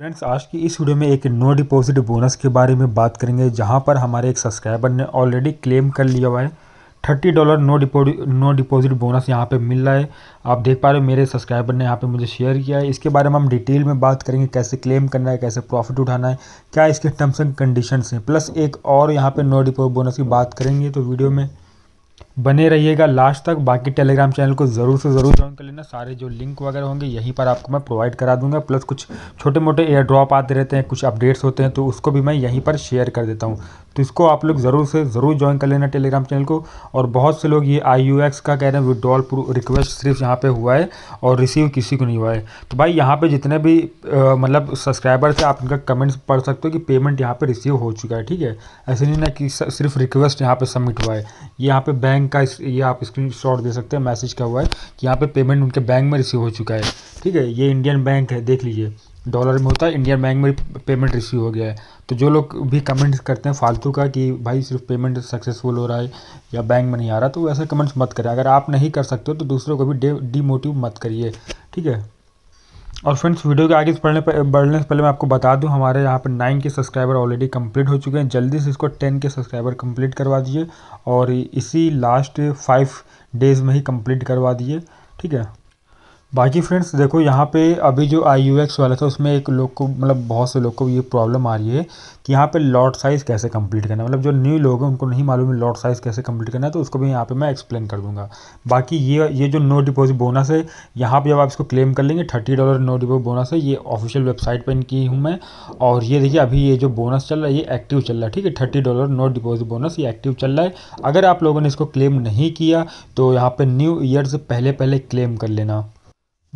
friends आज की इस वीडियो में एक नो डिपॉजिट बोनस के बारे में बात करेंगे जहां पर हमारे एक सब्सक्राइबर ने ऑलरेडी क्लेम कर लिया हुआ है thirty dollar no deposit no deposit bonus यहाँ पे मिल रहा है आप देख पा रहे हो मेरे सब्सक्राइबर ने यहाँ पे मुझे शेयर किया है इसके बारे में हम डिटेल में बात करेंगे कैसे क्लेम करना है कैसे प्रॉफिट उठाना है क्या इसके टर्म्स एंड कंडीशन हैं प्लस एक और यहाँ पर नो डिपोजिट बोनस की बात करेंगे तो वीडियो में बने रहिएगा लास्ट तक बाकी टेलीग्राम चैनल को ज़रूर से ज़रूर ज्वाइन कर लेना सारे जो लिंक वगैरह होंगे यहीं पर आपको मैं प्रोवाइड करा दूंगा प्लस कुछ छोटे मोटे एयर ड्रॉप आते रहते हैं कुछ अपडेट्स होते हैं तो उसको भी मैं यहीं पर शेयर कर देता हूँ तो इसको आप लोग ज़रूर से ज़रूर ज्वाइन कर लेना टेलीग्राम चैनल को और बहुत से लोग ये आई का कह रहे हैं विड्रॉल रिक्वेस्ट सिर्फ यहाँ पर हुआ है और रिसीव किसी को नहीं हुआ है तो भाई यहाँ पर जितने भी मतलब सब्सक्राइबर्स हैं आप इनका कमेंट्स पढ़ सकते हो कि पेमेंट यहाँ पर रिसीव हो चुका है ठीक है ऐसे नहीं ना कि सिर्फ रिक्वेस्ट यहाँ पर सबमिट हुआ है यहाँ पर बैंक बैंक का ये आप स्क्रीन शॉट दे सकते हैं मैसेज का हुआ है कि यहाँ पे पेमेंट उनके बैंक में रिसीव हो चुका है ठीक है ये इंडियन बैंक है देख लीजिए डॉलर में होता है इंडियन बैंक में पेमेंट रिसीव हो गया है तो जो लोग भी कमेंट्स करते हैं फालतू का कि भाई सिर्फ पेमेंट सक्सेसफुल हो रहा है या बैंक में नहीं आ रहा तो ऐसे कमेंट्स मत करें अगर आप नहीं कर सकते हो तो दूसरों को भी डीमोटिव मत करिए ठीक है और फ्रेंड्स वीडियो के आगे बढ़ने पर बढ़ने से पहले मैं आपको बता दूं हमारे यहाँ पर नाइन के सब्सक्राइबर ऑलरेडी कंप्लीट हो चुके हैं जल्दी से इसको टेन के सब्सक्राइबर कंप्लीट करवा दीजिए और इसी लास्ट फाइव डेज़ में ही कंप्लीट करवा दीजिए ठीक है बाकी फ्रेंड्स देखो यहाँ पे अभी जो आई यू एक्स वाला था उसमें एक लोग को मतलब बहुत से लोग को ये प्रॉब्लम आ रही है कि यहाँ पे लॉट साइज़ कैसे कंप्लीट करना है मतलब जो न्यू लोग हैं उनको नहीं मालूम है लॉट साइज़ कैसे कंप्लीट करना है तो उसको भी यहाँ पे मैं एक्सप्लेन कर दूँगा बाकी ये ये जो नो डिपॉजिट बोनस है यहाँ पर जब आप इसको क्लेम कर लेंगे thirty dollar no deposit bonus है ये ऑफिशियल वेबसाइट पर इनकी हूँ मैं और ये देखिए अभी ये जो बोनस चल रहा है ये एक्टिव चल रहा है ठीक है thirty dollar no deposit bonus ये एक्टिव चल रहा है अगर आप लोगों ने इसको क्लेम नहीं किया तो यहाँ पर न्यू ईयर से पहले पहले क्लेम कर लेना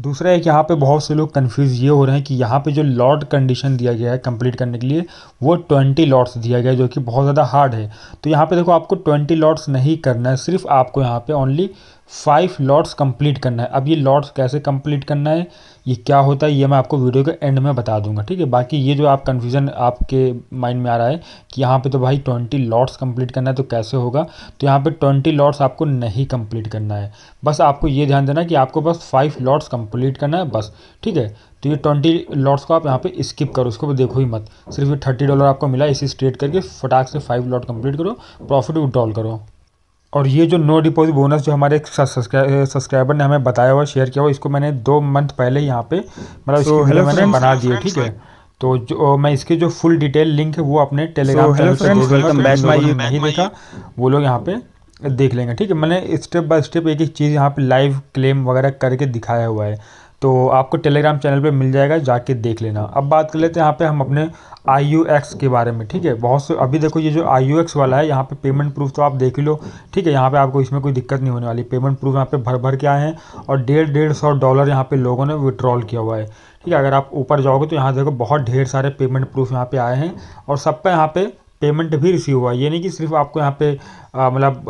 दूसरा एक यहाँ पे बहुत से लोग कन्फ्यूज़ ये हो रहे हैं कि यहाँ पे जो लॉट कंडीशन दिया गया है कंप्लीट करने के लिए वो ट्वेंटी लॉट्स दिया गया है जो कि बहुत ज़्यादा हार्ड है तो यहाँ पे देखो आपको ट्वेंटी लॉट्स नहीं करना है सिर्फ आपको यहाँ पे ओनली फाइव लॉट्स कंप्लीट करना है अब ये लॉट्स कैसे कंप्लीट करना है ये क्या होता है ये मैं आपको वीडियो के एंड में बता दूंगा ठीक है बाकी ये जो आप कन्फ्यूज़न आपके माइंड में आ रहा है कि यहाँ पे तो भाई ट्वेंटी लॉट्स कंप्लीट करना है तो कैसे होगा तो यहाँ पे ट्वेंटी लॉट्स आपको नहीं कंप्लीट करना है बस आपको ये ध्यान देना कि आपको बस फाइव लॉट्स कम्प्लीट करना है बस ठीक है तो ये ट्वेंटी लॉट्स को आप यहाँ पे स्किप करो उसको देखो ही मत सिर्फ ये थर्टी डॉलर आपको मिला इसी स्ट्रेट करके फटाक से फाइव लॉट कंप्लीट करो प्रॉफिट विड्रॉल करो और ये जो नो डिपॉजिट बोनस जो हमारे सब्सक्राइबर ने हमें बताया हुआ शेयर किया हुआ इसको मैंने दो मंथ पहले यहाँ पे मतलब so, इसको मैंने बना दिया ठीक है तो जो मैं इसके जो फुल डिटेल लिंक है वो अपने टेलीग्राम चैनल पर नहीं देखा वो लोग यहाँ पे देख लेंगे ठीक है मैंने स्टेप बाय स्टेप एक एक चीज़ यहाँ पे लाइव क्लेम वगैरह करके दिखाया हुआ है तो आपको टेलीग्राम चैनल पे मिल जाएगा जाके देख लेना अब बात कर लेते हैं यहाँ पे हम अपने आई के बारे में ठीक है बहुत से अभी देखो ये जो आई वाला है यहाँ पे पेमेंट प्रूफ तो आप देख लो ठीक है यहाँ पे आपको इसमें कोई दिक्कत नहीं होने वाली पेमेंट प्रूफ यहाँ पे भर भर के आए हैं और डेढ़ डेढ़ सौ डॉलर यहाँ पे लोगों ने विड्रॉल किया हुआ है ठीक है अगर आप ऊपर जाओगे तो यहाँ देखो बहुत ढेर सारे पेमेंट प्रूफ यहाँ पे आए हैं और सब पे यहाँ पे पेमेंट भी रिसीव हुआ ये नहीं कि सिर्फ आपको यहाँ पे मतलब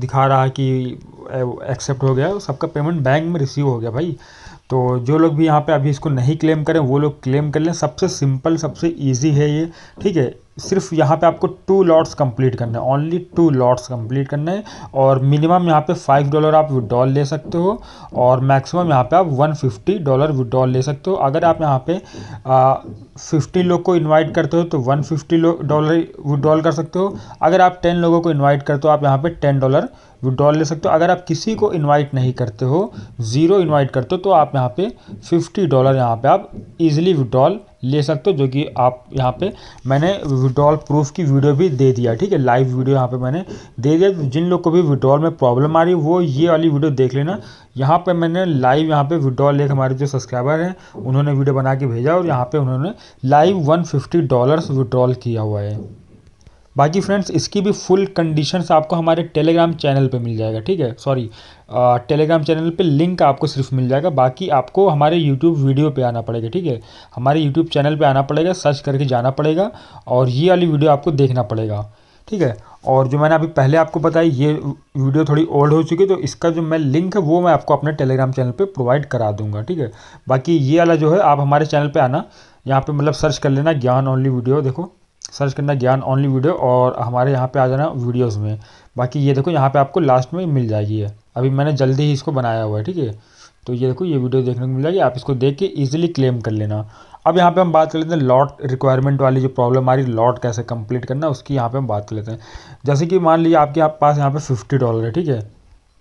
दिखा रहा है कि एक्सेप्ट हो गया सबका पेमेंट बैंक में रिसीव हो गया भाई तो जो लोग भी यहाँ पे अभी इसको नहीं क्लेम करें वो लोग क्लेम कर लें सबसे सिंपल सबसे ईजी है ये ठीक है सिर्फ यहाँ पे आपको टू लॉट्स कंप्लीट करना है ओनली टू लॉट्स कंप्लीट करना है और मिनिमम यहाँ पे फाइव डॉलर आप विड्रॉल ले सकते हो और मैक्सिमम यहाँ पे आप वन फिफ्टी डॉलर विड्रॉल ले सकते हो अगर आप यहाँ पे फिफ्टी लोग को इनवाइट करते हो तो वन फिफ्टी डॉलर विड्रॉल कर सकते हो अगर आप टेन लोगों को इन्वाइट करते हो आप यहाँ पर टेन डॉलर विड्रॉल ले सकते हो अगर आप किसी को इन्वाइट नहीं करते हो ज़ीरो इन्वाइट करते हो तो आप यहाँ पर फिफ्टी डॉलर यहाँ पर आप ईज़िली विड्रॉल ले सकते हो जो कि आप यहाँ पे मैंने विड्रॉल प्रूफ की वीडियो भी दे दिया ठीक है लाइव वीडियो यहाँ पे मैंने दे दिया जिन लोग को भी विड्रॉल में प्रॉब्लम आ रही वो ये वाली वीडियो देख लेना यहाँ पे मैंने लाइव यहाँ पे विड्रॉल लेकर हमारे जो सब्सक्राइबर हैं उन्होंने वीडियो बना के भेजा और यहाँ पर उन्होंने लाइव वन डॉलर्स विड्रॉल किया हुआ है बाकी फ्रेंड्स इसकी भी फुल कंडीशंस आपको हमारे टेलीग्राम चैनल पे मिल जाएगा ठीक है सॉरी टेलीग्राम चैनल पे लिंक आपको सिर्फ मिल जाएगा बाकी आपको हमारे यूट्यूब वीडियो पे आना पड़ेगा ठीक है हमारे यूट्यूब चैनल पे आना पड़ेगा सर्च करके जाना पड़ेगा और ये वाली वीडियो आपको देखना पड़ेगा ठीक है और जो मैंने अभी पहले आपको बताई ये वीडियो थोड़ी ओल्ड हो चुकी है तो इसका जो मैं लिंक है वो मैं आपको अपने टेलीग्राम चैनल पे प्रोवाइड करा दूंगा ठीक है बाकी ये वाला जो है आप हमारे चैनल पे आना यहाँ पे मतलब सर्च कर लेना ज्ञान ओनली वीडियो देखो सर्च करना ज्ञान ऑनली वीडियो और हमारे यहाँ पे आ जाना वीडियोस में बाकी ये देखो यहाँ पे आपको लास्ट में मिल जाएगी है अभी मैंने जल्दी ही इसको बनाया हुआ है ठीक है तो ये देखो ये वीडियो देखने को मिल जाएगी आप इसको देख के ईजिली क्लेम कर लेना अब यहाँ पे हम बात कर लेते हैं लॉट रिक्वायरमेंट वाली जो प्रॉब्लम आ रही लॉट कैसे कंप्लीट करना उसकी यहाँ पे हम बात कर लेते हैं जैसे कि मान लीजिए आपके आप पास यहाँ पे फिफ्टी डॉलर है ठीक है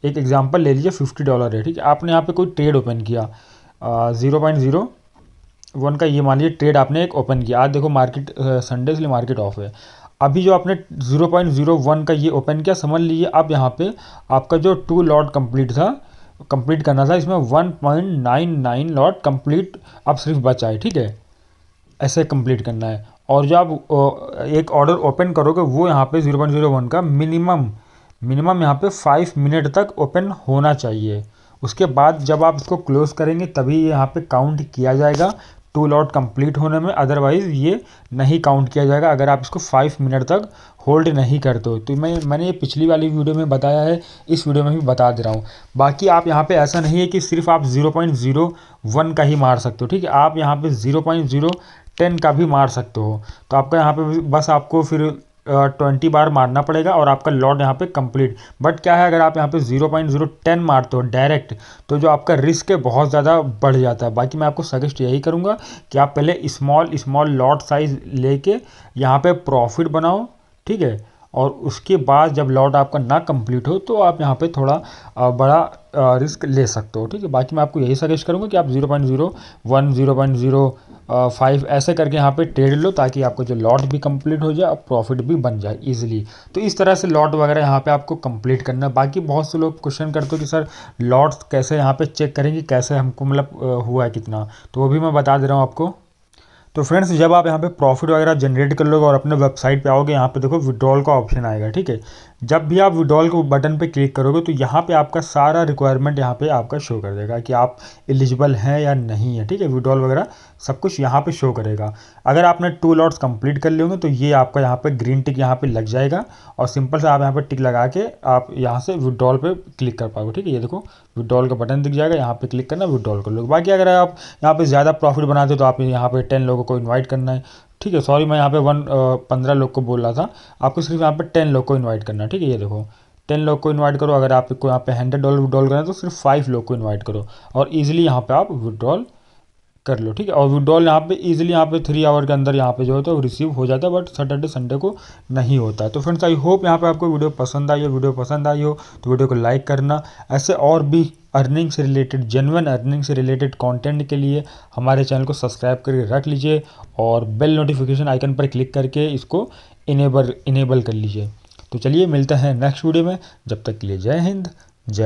एक एग्जाम्पल ले लीजिए फिफ्टी डॉलर है ठीक है आपने यहाँ पे कोई ट्रेड ओपन किया ज़ीरो पॉइंट ज़ीरो वन का ये मान लीजिए ट्रेड आपने एक ओपन किया आज देखो मार्केट संडे से मार्केट ऑफ है अभी जो आपने 0.01 का ये ओपन किया समझ लीजिए आप यहाँ पे आपका जो टू लॉट कंप्लीट था कंप्लीट करना था इसमें 1.99 लॉट कंप्लीट आप सिर्फ बचाए ठीक है ऐसे कंप्लीट करना है और जो आप एक ऑर्डर ओपन करोगे वो यहाँ पे 0.01 का मिनिमम मिनिमम यहाँ पे फाइव मिनट तक ओपन होना चाहिए उसके बाद जब आप इसको क्लोज़ करेंगे तभी यहाँ पे काउंट किया जाएगा टू लॉट कंप्लीट होने में अदरवाइज़ ये नहीं काउंट किया जाएगा अगर आप इसको फाइव मिनट तक होल्ड नहीं करते हो तो मैं मैंने ये पिछली वाली वीडियो में बताया है इस वीडियो में भी बता दे रहा हूँ बाकी आप यहाँ पे ऐसा नहीं है कि सिर्फ आप 0.01 का ही मार सकते हो ठीक है आप यहाँ पे 0.010 का भी मार सकते हो तो आपका यहाँ पे बस आपको फिर ट्वेंटी बार मारना पड़ेगा और आपका लॉट यहाँ पे कंप्लीट बट क्या है अगर आप यहाँ पे जीरो पॉइंट जीरो टेन मारते हो डायरेक्ट तो जो आपका रिस्क है बहुत ज़्यादा बढ़ जाता है बाकी मैं आपको सजेस्ट यही करूँगा कि आप पहले स्मॉल स्मॉल लॉट साइज लेके यहाँ पे प्रॉफिट बनाओ ठीक है और उसके बाद जब लॉट आपका ना कंप्लीट हो तो आप यहाँ पे थोड़ा बड़ा रिस्क ले सकते हो ठीक है बाकी मैं आपको यही सजेस्ट करूँगा कि आप zero point zero one zero point zero five ऐसे करके यहाँ पे ट्रेड लो ताकि आपको जो लॉट भी कंप्लीट हो जाए और प्रॉफिट भी बन जाए इजीली तो इस तरह से लॉट वगैरह यहाँ पे आपको कंप्लीट करना बाकी बहुत से लोग क्वेश्चन करते हो कि सर लॉट कैसे यहाँ पर चेक करेंगे कैसे हमको मतलब हुआ है कितना तो वो भी मैं बता दे रहा हूँ आपको तो फ्रेंड्स जब आप यहाँ पे प्रॉफिट वगैरह जनरेट कर लोगे और अपने वेबसाइट पे आओगे यहाँ पे देखो विड्रॉल का ऑप्शन आएगा ठीक है जब भी आप विड्रॉल के बटन पे क्लिक करोगे तो यहाँ पे आपका सारा रिक्वायरमेंट यहाँ पे आपका शो कर देगा कि आप एलिजिबल हैं या नहीं है ठीक है विड्रॉल वगैरह सब कुछ यहाँ पर शो करेगा अगर आपने टू लॉट्स कंप्लीट कर लेंगे होंगे तो ये आपका यहाँ पर ग्रीन टिक यहाँ पर लग जाएगा और सिंपल से आप यहाँ पर टिक लगा के आप यहाँ से विड्रॉल पर क्लिक कर पाओगे ठीक है ये देखो विड्रॉल का बटन दिख जाएगा यहाँ पर क्लिक करना विड्रॉल कर लोगे बाकी अगर आप यहाँ पर ज़्यादा प्रॉफिट बनाते हो तो आप यहाँ पर टेन लोगों को इनवाइट करना है ठीक है सॉरी मैं यहाँ पे वन पंद्रह लोग को बोल रहा था आपको सिर्फ यहाँ पे टेन लोग को इनवाइट करना है ठीक है ये देखो टेन लोग को इनवाइट करो अगर आपको यहाँ पे हंड्रेड डॉलर विड्रॉल करना है तो सिर्फ फाइव लोग को इनवाइट करो और ईजिली यहाँ पे आप विड्रॉल कर लो ठीक है और विड्रॉल यहाँ पे इजीली यहाँ पे थ्री आवर के अंदर यहाँ पे जो है वो तो रिसीव हो जाता है बट सैटरडे संडे को नहीं होता है तो फ्रेंड्स आई होप यहाँ पे आपको वीडियो पसंद आई हो वीडियो पसंद आई हो तो वीडियो को लाइक करना ऐसे और भी अर्निंग से रिलेटेड जेनवन अर्निंग से रिलेटेड कॉन्टेंट के लिए हमारे चैनल को सब्सक्राइब करके रख लीजिए और बेल नोटिफिकेशन आइकन पर क्लिक करके इसको इनेबल इनेबल कर लीजिए तो चलिए मिलते हैं नेक्स्ट वीडियो में जब तक के लिए जय हिंद जय